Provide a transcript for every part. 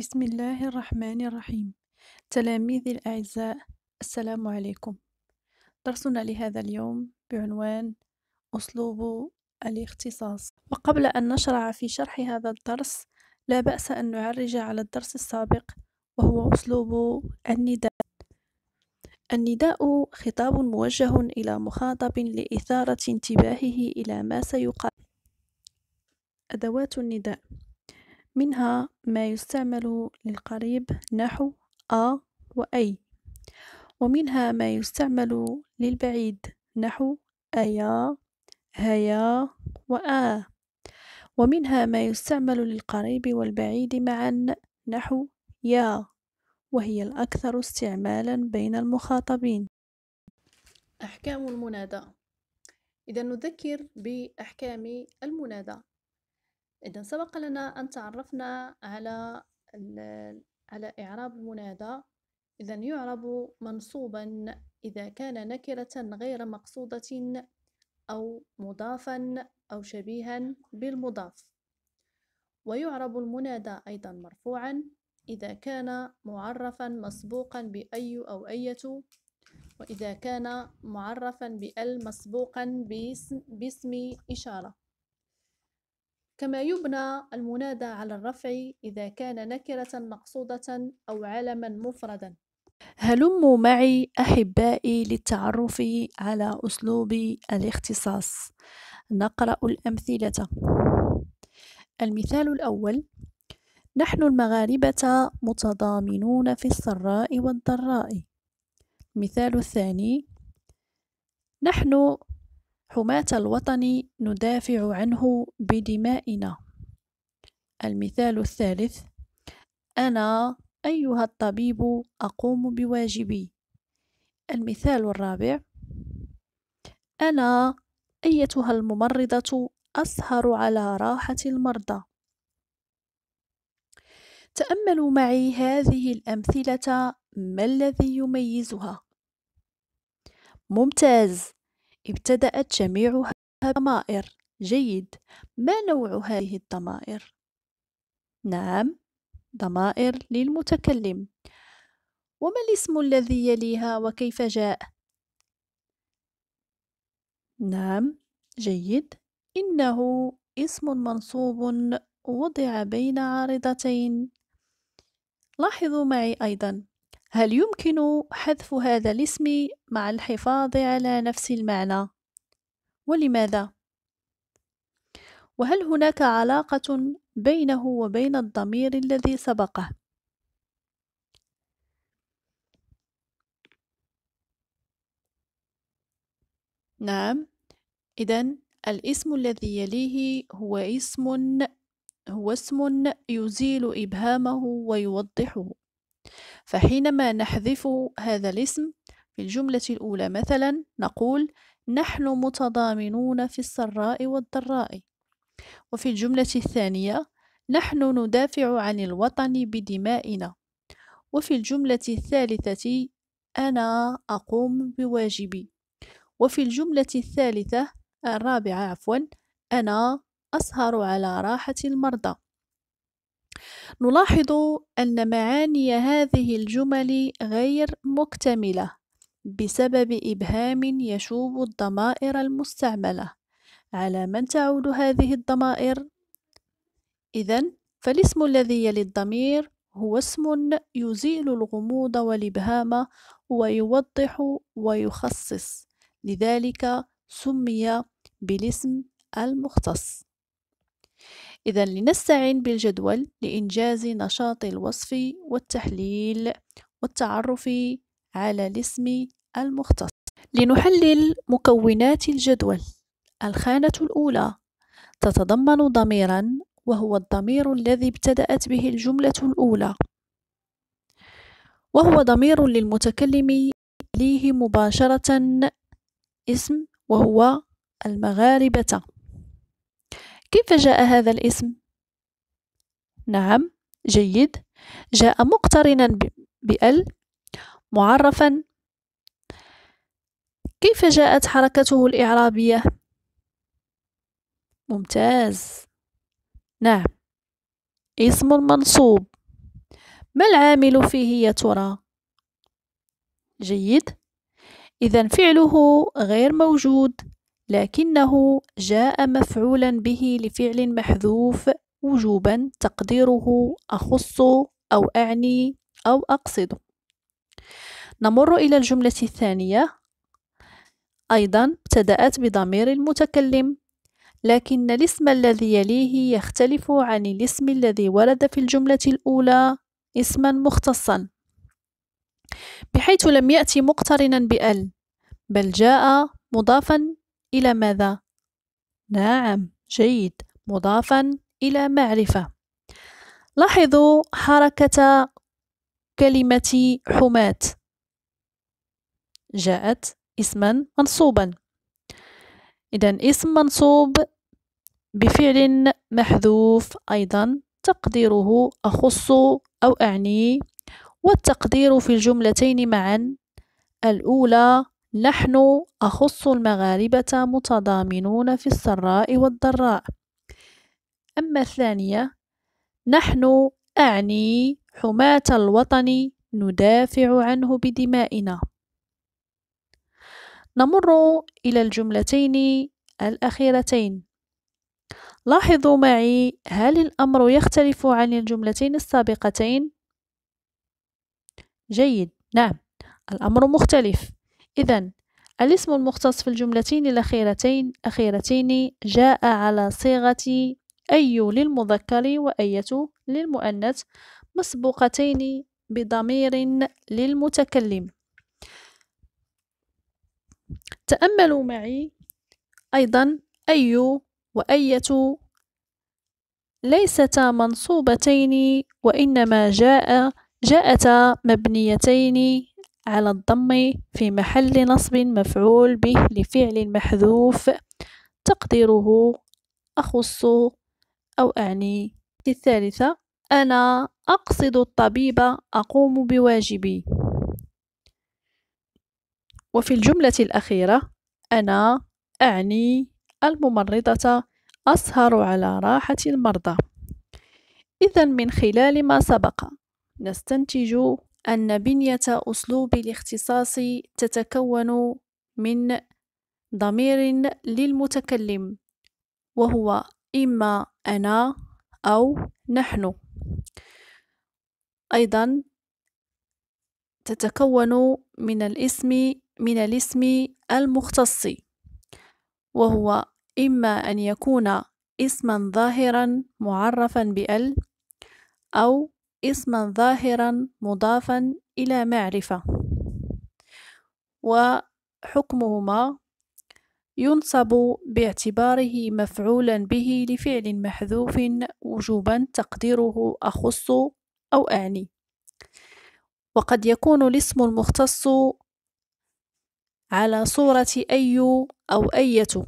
بسم الله الرحمن الرحيم تلاميذي الأعزاء السلام عليكم درسنا لهذا اليوم بعنوان أسلوب الاختصاص وقبل أن نشرع في شرح هذا الدرس لا بأس أن نعرج على الدرس السابق وهو أسلوب النداء النداء خطاب موجه إلى مخاطب لإثارة انتباهه إلى ما سيقال أدوات النداء منها ما يستعمل للقريب نحو أ وأي ومنها ما يستعمل للبعيد نحو أيا هيا وآ ومنها ما يستعمل للقريب والبعيد معا نحو يا وهي الأكثر استعمالا بين المخاطبين أحكام المنادى إذا نذكر بأحكام المنادى إذا سبق لنا أن تعرفنا على على إعراب المنادى إذا يعرب منصوبا إذا كان نكرة غير مقصودة أو مضافا أو شبيها بالمضاف ويعرب المنادى أيضا مرفوعا إذا كان معرفا مسبوقا بأي أو أية وإذا كان معرفا بأل مسبوقا باسم, باسم إشارة كما يبنى المنادى على الرفع إذا كان نكرة مقصودة أو علما مفردا هلموا معي أحبائي للتعرف على أسلوب الاختصاص نقرأ الأمثلة المثال الأول نحن المغاربة متضامنون في السراء والضراء المثال الثاني نحن حماة الوطن ندافع عنه بدمائنا المثال الثالث أنا أيها الطبيب أقوم بواجبي المثال الرابع أنا أيتها الممرضة أسهر على راحة المرضى تأملوا معي هذه الأمثلة ما الذي يميزها ممتاز ابتدأت جميعها بضمائر جيد ما نوع هذه الضمائر نعم ضمائر للمتكلم وما الاسم الذي يليها وكيف جاء نعم جيد انه اسم منصوب وضع بين عارضتين لاحظوا معي ايضا هل يمكن حذف هذا الاسم مع الحفاظ على نفس المعنى ولماذا وهل هناك علاقه بينه وبين الضمير الذي سبقه نعم اذا الاسم الذي يليه هو اسم هو اسم يزيل ابهامه ويوضحه فحينما نحذف هذا الاسم في الجملة الأولى مثلا نقول نحن متضامنون في السراء والضراء وفي الجملة الثانية نحن ندافع عن الوطن بدمائنا وفي الجملة الثالثة أنا أقوم بواجبي وفي الجملة الثالثة الرابعة عفوا أنا أسهر على راحة المرضى نلاحظ أن معاني هذه الجمل غير مكتملة بسبب إبهام يشوب الضمائر المستعملة على من تعود هذه الضمائر؟ إذا فالاسم الذي يلي الضمير هو اسم يزيل الغموض والإبهام ويوضح ويخصص لذلك سمي بالاسم المختص إذا لنستعين بالجدول لإنجاز نشاط الوصف والتحليل والتعرف على الاسم المختص لنحلل مكونات الجدول الخانة الأولى تتضمن ضميرا وهو الضمير الذي ابتدأت به الجملة الأولى وهو ضمير للمتكلم ليه مباشرة اسم وهو المغاربة كيف جاء هذا الاسم نعم جيد جاء مقترنا بال معرفا كيف جاءت حركته الاعرابيه ممتاز نعم اسم منصوب ما العامل فيه يا ترى جيد اذا فعله غير موجود لكنه جاء مفعولا به لفعل محذوف وجوبا تقديره أخص أو أعني أو أقصد نمر إلى الجملة الثانية أيضا ابتدأت بضمير المتكلم لكن الاسم الذي يليه يختلف عن الاسم الذي ورد في الجملة الأولى اسما مختصا بحيث لم يأتي مقترنا بأل بل جاء مضافا إلى ماذا؟ نعم جيد مضافا إلى معرفة لاحظوا حركة كلمة حماة جاءت اسما منصوبا إذا اسم منصوب بفعل محذوف أيضا تقديره أخص أو أعني والتقدير في الجملتين معا الأولى نحن أخص المغاربة متضامنون في السراء والضراء أما الثانية نحن أعني حماة الوطن ندافع عنه بدمائنا نمر إلى الجملتين الأخيرتين لاحظوا معي هل الأمر يختلف عن الجملتين السابقتين؟ جيد نعم الأمر مختلف إذا الاسم المختص في الجملتين الأخيرتين أخيرتين جاء على صيغة أي للمذكر وأية للمؤنث مسبوقتين بضمير للمتكلم تأملوا معي أيضا أي وأية ليستا منصوبتين وإنما جاء جاءتا مبنيتين على الضم في محل نصب مفعول به لفعل محذوف تقديره أخص أو أعني الثالثة أنا أقصد الطبيب أقوم بواجبي وفي الجملة الأخيرة أنا أعني الممرضة أسهر على راحة المرضى إذا من خلال ما سبق نستنتج أن بنية أسلوب الاختصاص تتكون من ضمير للمتكلم وهو إما أنا أو نحن أيضا تتكون من الاسم من الاسم المختص وهو إما أن يكون اسما ظاهرا معرفا بال أو اسما ظاهرا مضافا إلى معرفة وحكمهما ينصب باعتباره مفعولا به لفعل محذوف وجوبا تقديره أخص أو أعني وقد يكون الاسم المختص على صورة أي أو أية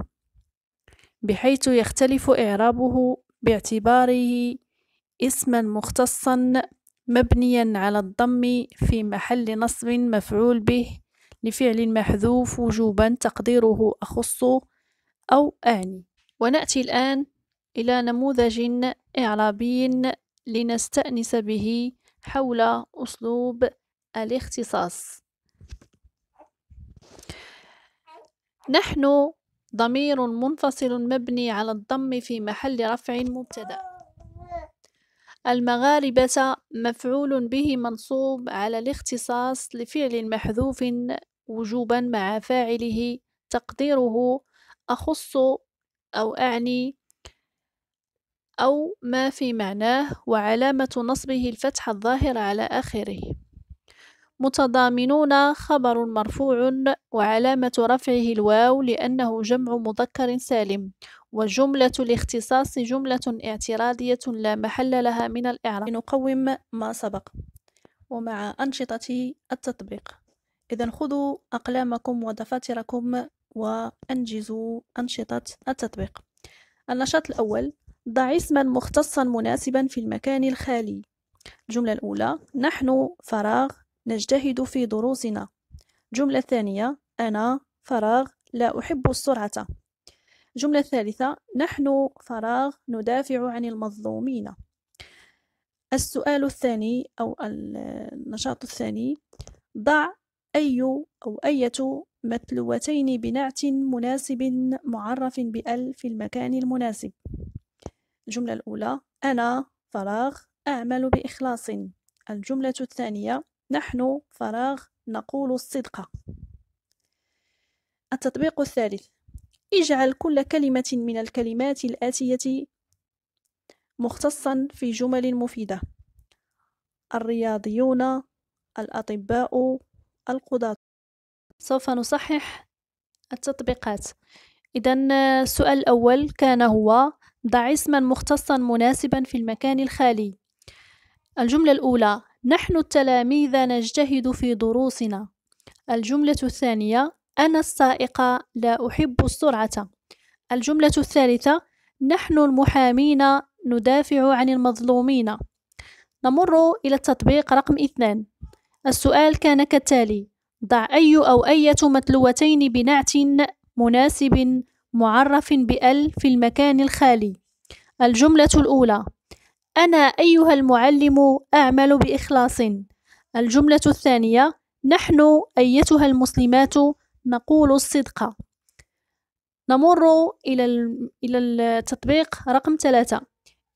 بحيث يختلف إعرابه باعتباره اسما مختصا مبنيا على الضم في محل نصب مفعول به لفعل محذوف وجوبا تقديره أخص أو أعني ونأتي الآن إلى نموذج إعرابي لنستأنس به حول أسلوب الاختصاص نحن ضمير منفصل مبني على الضم في محل رفع مبتدأ المغاربة مفعول به منصوب على الاختصاص لفعل محذوف وجوبا مع فاعله تقديره أخص أو أعني أو ما في معناه وعلامة نصبه الفتحة الظاهرة على آخره متضامنون خبر مرفوع وعلامة رفعه الواو لأنه جمع مذكر سالم وجملة الاختصاص جملة اعتراضية لا محل لها من الإعراب لنقوم ما سبق ومع أنشطة التطبيق إذا خذوا أقلامكم ودفاتركم وأنجزوا أنشطة التطبيق النشاط الأول ضع اسما مختصا مناسبا في المكان الخالي الجملة الأولى نحن فراغ نجتهد في دروسنا الجملة الثانية أنا فراغ لا أحب السرعة الجملة الثالثة نحن فراغ ندافع عن المظلومين السؤال الثاني أو النشاط الثاني ضع أي أو أية متلوتين بنعت مناسب معرف بأل في المكان المناسب الجملة الأولى أنا فراغ أعمل بإخلاص الجملة الثانية نحن فراغ نقول الصدق التطبيق الثالث اجعل كل كلمة من الكلمات الآتية مختصا في جمل مفيدة الرياضيون الأطباء القضاة سوف نصحح التطبيقات إذا السؤال الأول كان هو ضع اسما مختصا مناسبا في المكان الخالي الجملة الأولى نحن التلاميذ نجتهد في دروسنا الجملة الثانية أنا السائقة لا أحب السرعة الجملة الثالثة نحن المحامين ندافع عن المظلومين نمر إلى التطبيق رقم اثنان السؤال كان كالتالي ضع أي أو أية متلوتين بنعت مناسب معرف بأل في المكان الخالي الجملة الأولى أنا أيها المعلم أعمل بإخلاص الجملة الثانية نحن أيتها المسلمات نقول الصدق نمر إلى إلى التطبيق رقم ثلاثة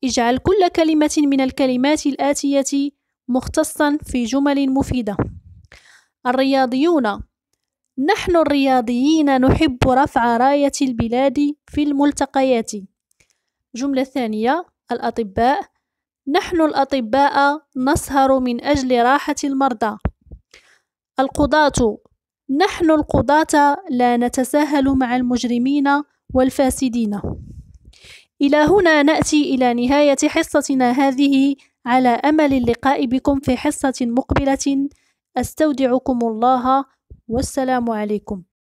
اجعل كل كلمة من الكلمات الآتية مختصا في جمل مفيدة الرياضيون نحن الرياضيين نحب رفع راية البلاد في الملتقيات جملة ثانية الأطباء نحن الأطباء نسهر من أجل راحة المرضى القضاة نحن القضاة لا نتساهل مع المجرمين والفاسدين. إلى هنا نأتي إلى نهاية حصتنا هذه على أمل اللقاء بكم في حصة مقبلة أستودعكم الله والسلام عليكم.